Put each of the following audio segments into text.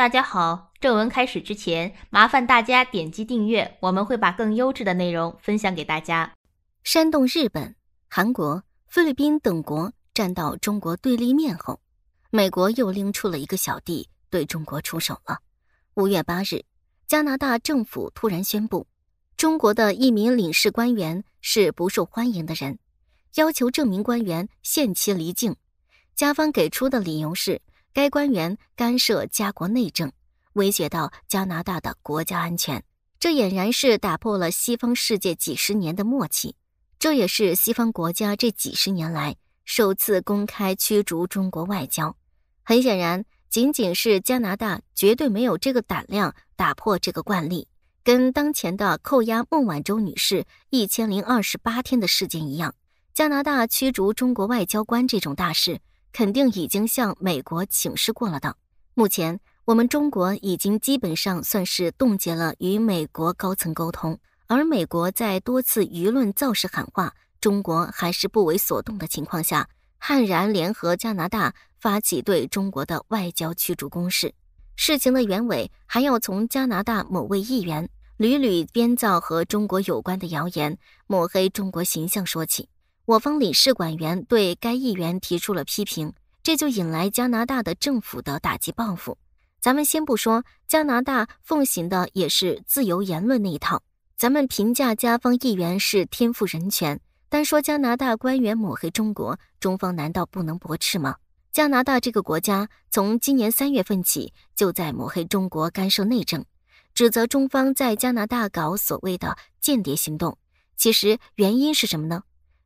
大家好，正文开始之前，麻烦大家点击订阅，我们会把更优质的内容分享给大家。煽动日本、韩国、菲律宾等国站到中国对立面后，美国又拎出了一个小弟对中国出手了。五月八日，加拿大政府突然宣布，中国的一名领事官员是不受欢迎的人，要求这名官员限期离境。加方给出的理由是。该官员干涉家国内政，威胁到加拿大的国家安全，这俨然是打破了西方世界几十年的默契。这也是西方国家这几十年来首次公开驱逐中国外交。很显然，仅仅是加拿大绝对没有这个胆量打破这个惯例，跟当前的扣押孟晚舟女士一千零二十八天的事件一样，加拿大驱逐中国外交官这种大事。肯定已经向美国请示过了的。目前，我们中国已经基本上算是冻结了与美国高层沟通。而美国在多次舆论造势喊话，中国还是不为所动的情况下，悍然联合加拿大发起对中国的外交驱逐攻势。事情的原委还要从加拿大某位议员屡屡编造和中国有关的谣言，抹黑中国形象说起。我方领事馆员对该议员提出了批评，这就引来加拿大的政府的打击报复。咱们先不说加拿大奉行的也是自由言论那一套，咱们评价加方议员是天赋人权，单说加拿大官员抹黑中国，中方难道不能驳斥吗？加拿大这个国家从今年三月份起就在抹黑中国干涉内政，指责中方在加拿大搞所谓的间谍行动，其实原因是什么呢？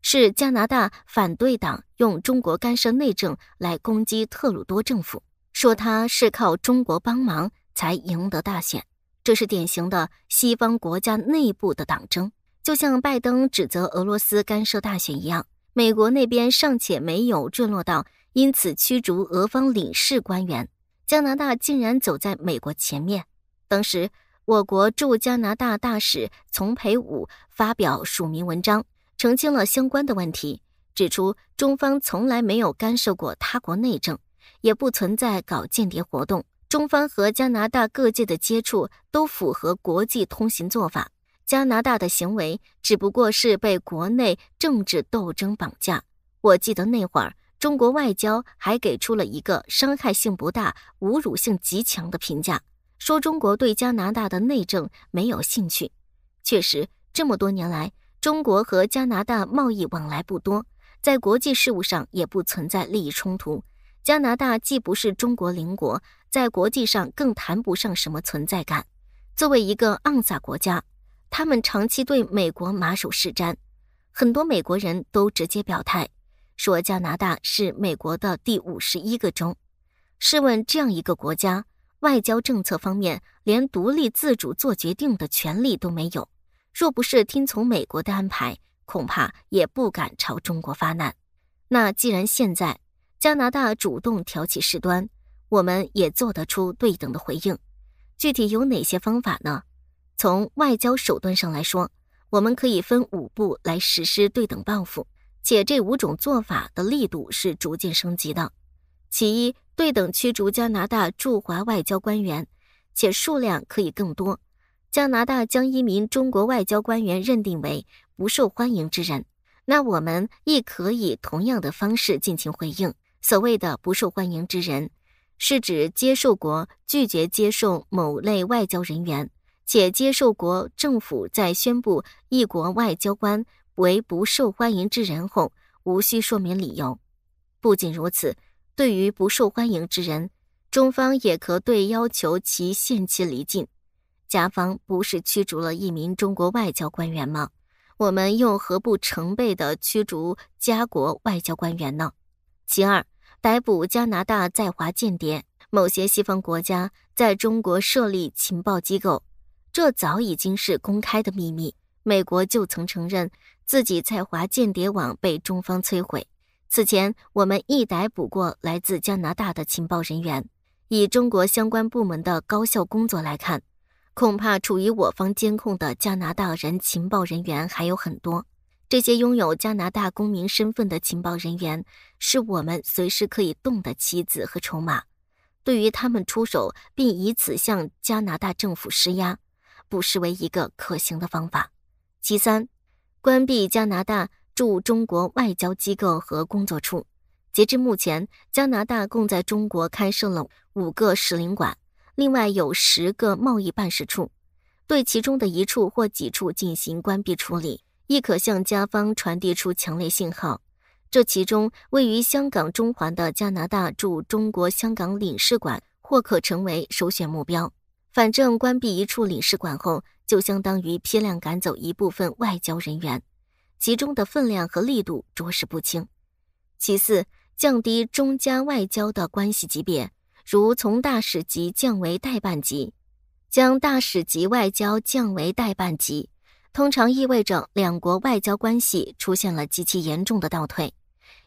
是加拿大反对党用中国干涉内政来攻击特鲁多政府，说他是靠中国帮忙才赢得大选，这是典型的西方国家内部的党争，就像拜登指责俄罗斯干涉大选一样，美国那边尚且没有坠落到因此驱逐俄方领事官员，加拿大竟然走在美国前面。当时，我国驻加拿大大使丛培武发表署名文章。澄清了相关的问题，指出中方从来没有干涉过他国内政，也不存在搞间谍活动。中方和加拿大各界的接触都符合国际通行做法。加拿大的行为只不过是被国内政治斗争绑架。我记得那会儿，中国外交还给出了一个伤害性不大、侮辱性极强的评价，说中国对加拿大的内政没有兴趣。确实，这么多年来。中国和加拿大贸易往来不多，在国际事务上也不存在利益冲突。加拿大既不是中国邻国，在国际上更谈不上什么存在感。作为一个盎撒国家，他们长期对美国马首是瞻。很多美国人都直接表态，说加拿大是美国的第五十一个州。试问这样一个国家，外交政策方面连独立自主做决定的权利都没有。若不是听从美国的安排，恐怕也不敢朝中国发难。那既然现在加拿大主动挑起事端，我们也做得出对等的回应。具体有哪些方法呢？从外交手段上来说，我们可以分五步来实施对等报复，且这五种做法的力度是逐渐升级的。其一，对等驱逐加拿大驻华外交官员，且数量可以更多。加拿大将一名中国外交官员认定为不受欢迎之人，那我们亦可以同样的方式进行回应。所谓的不受欢迎之人，是指接受国拒绝接受某类外交人员，且接受国政府在宣布一国外交官为不受欢迎之人后，无需说明理由。不仅如此，对于不受欢迎之人，中方也可对要求其限期离境。甲方不是驱逐了一名中国外交官员吗？我们又何不成倍地驱逐加国外交官员呢？其二，逮捕加拿大在华间谍。某些西方国家在中国设立情报机构，这早已经是公开的秘密。美国就曾承认自己在华间谍网被中方摧毁。此前，我们亦逮捕过来自加拿大的情报人员。以中国相关部门的高效工作来看。恐怕处于我方监控的加拿大人情报人员还有很多，这些拥有加拿大公民身份的情报人员是我们随时可以动的棋子和筹码。对于他们出手并以此向加拿大政府施压，不失为一个可行的方法。其三，关闭加拿大驻中国外交机构和工作处。截至目前，加拿大共在中国开设了五个使领馆。另外有十个贸易办事处，对其中的一处或几处进行关闭处理，亦可向加方传递出强烈信号。这其中位于香港中环的加拿大驻中国香港领事馆，或可成为首选目标。反正关闭一处领事馆后，就相当于批量赶走一部分外交人员，其中的分量和力度着实不轻。其次，降低中加外交的关系级别。如从大使级降为代办级，将大使级外交降为代办级，通常意味着两国外交关系出现了极其严重的倒退，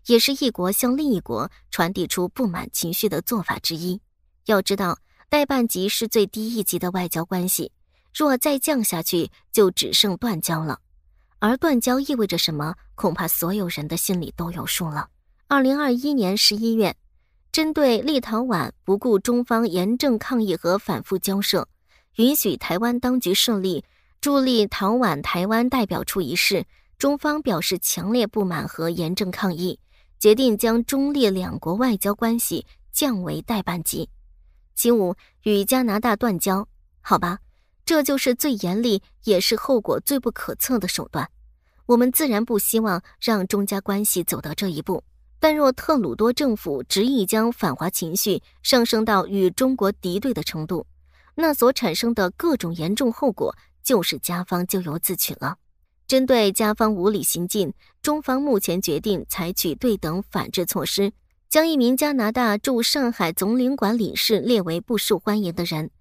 也是一国向另一国传递出不满情绪的做法之一。要知道，代办级是最低一级的外交关系，若再降下去，就只剩断交了。而断交意味着什么，恐怕所有人的心里都有数了。二零二一年十一月。针对立陶宛不顾中方严正抗议和反复交涉，允许台湾当局设立驻立陶宛台湾代表处一事，中方表示强烈不满和严正抗议，决定将中立两国外交关系降为代办级，其五与加拿大断交。好吧，这就是最严厉也是后果最不可测的手段。我们自然不希望让中加关系走到这一步。但若特鲁多政府执意将反华情绪上升到与中国敌对的程度，那所产生的各种严重后果就是加方咎由自取了。针对加方无理行径，中方目前决定采取对等反制措施，将一名加拿大驻上海总领馆领事列为不受欢迎的人，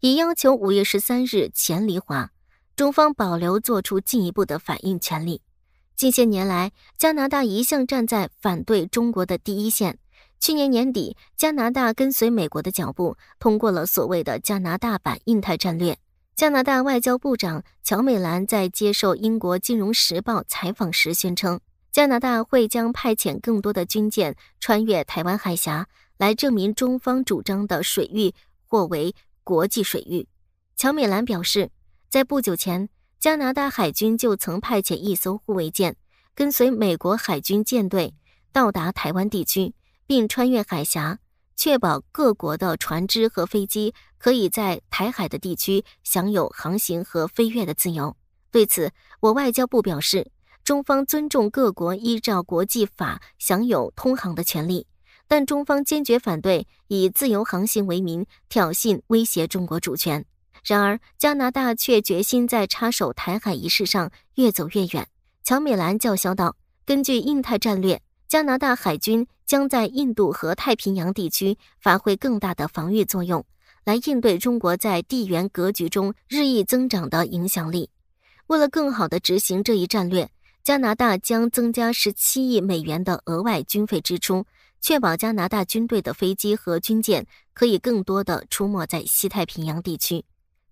已要求五月十三日前离华。中方保留作出进一步的反应权利。近些年来，加拿大一向站在反对中国的第一线。去年年底，加拿大跟随美国的脚步，通过了所谓的“加拿大版印太战略”。加拿大外交部长乔美兰在接受英国《金融时报》采访时宣称，加拿大会将派遣更多的军舰穿越台湾海峡，来证明中方主张的水域或为国际水域。乔美兰表示，在不久前。加拿大海军就曾派遣一艘护卫舰，跟随美国海军舰队到达台湾地区，并穿越海峡，确保各国的船只和飞机可以在台海的地区享有航行和飞跃的自由。对此，我外交部表示，中方尊重各国依照国际法享有通航的权利，但中方坚决反对以自由航行为名挑衅、威胁中国主权。然而，加拿大却决心在插手台海一事上越走越远。乔美兰叫嚣道：“根据印太战略，加拿大海军将在印度和太平洋地区发挥更大的防御作用，来应对中国在地缘格局中日益增长的影响力。为了更好地执行这一战略，加拿大将增加十七亿美元的额外军费支出，确保加拿大军队的飞机和军舰可以更多地出没在西太平洋地区。”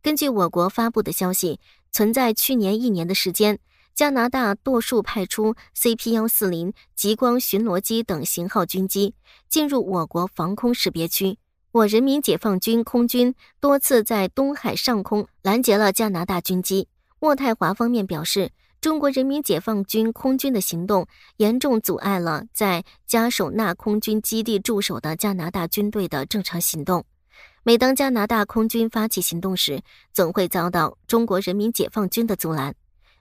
根据我国发布的消息，存在去年一年的时间，加拿大多数派出 CP 幺四零极光巡逻机等型号军机进入我国防空识别区。我人民解放军空军多次在东海上空拦截了加拿大军机。渥太华方面表示，中国人民解放军空军的行动严重阻碍了在加首纳空军基地驻守的加拿大军队的正常行动。每当加拿大空军发起行动时，总会遭到中国人民解放军的阻拦。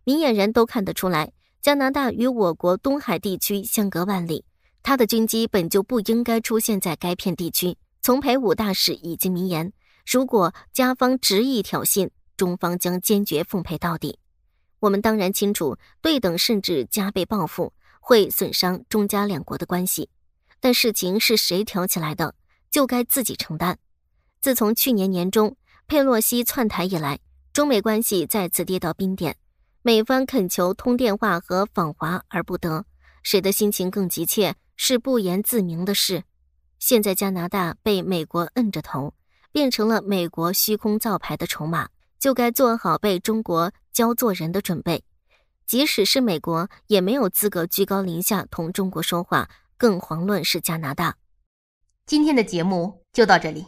明眼人都看得出来，加拿大与我国东海地区相隔万里，他的军机本就不应该出现在该片地区。从培武大使已经明言，如果加方执意挑衅，中方将坚决奉陪到底。我们当然清楚，对等甚至加倍报复会损伤中加两国的关系，但事情是谁挑起来的，就该自己承担。自从去年年中佩洛西窜台以来，中美关系再次跌到冰点，美方恳求通电话和访华而不得，谁的心情更急切是不言自明的事。现在加拿大被美国摁着头，变成了美国虚空造牌的筹码，就该做好被中国教做人的准备。即使是美国，也没有资格居高临下同中国说话，更遑论是加拿大。今天的节目就到这里。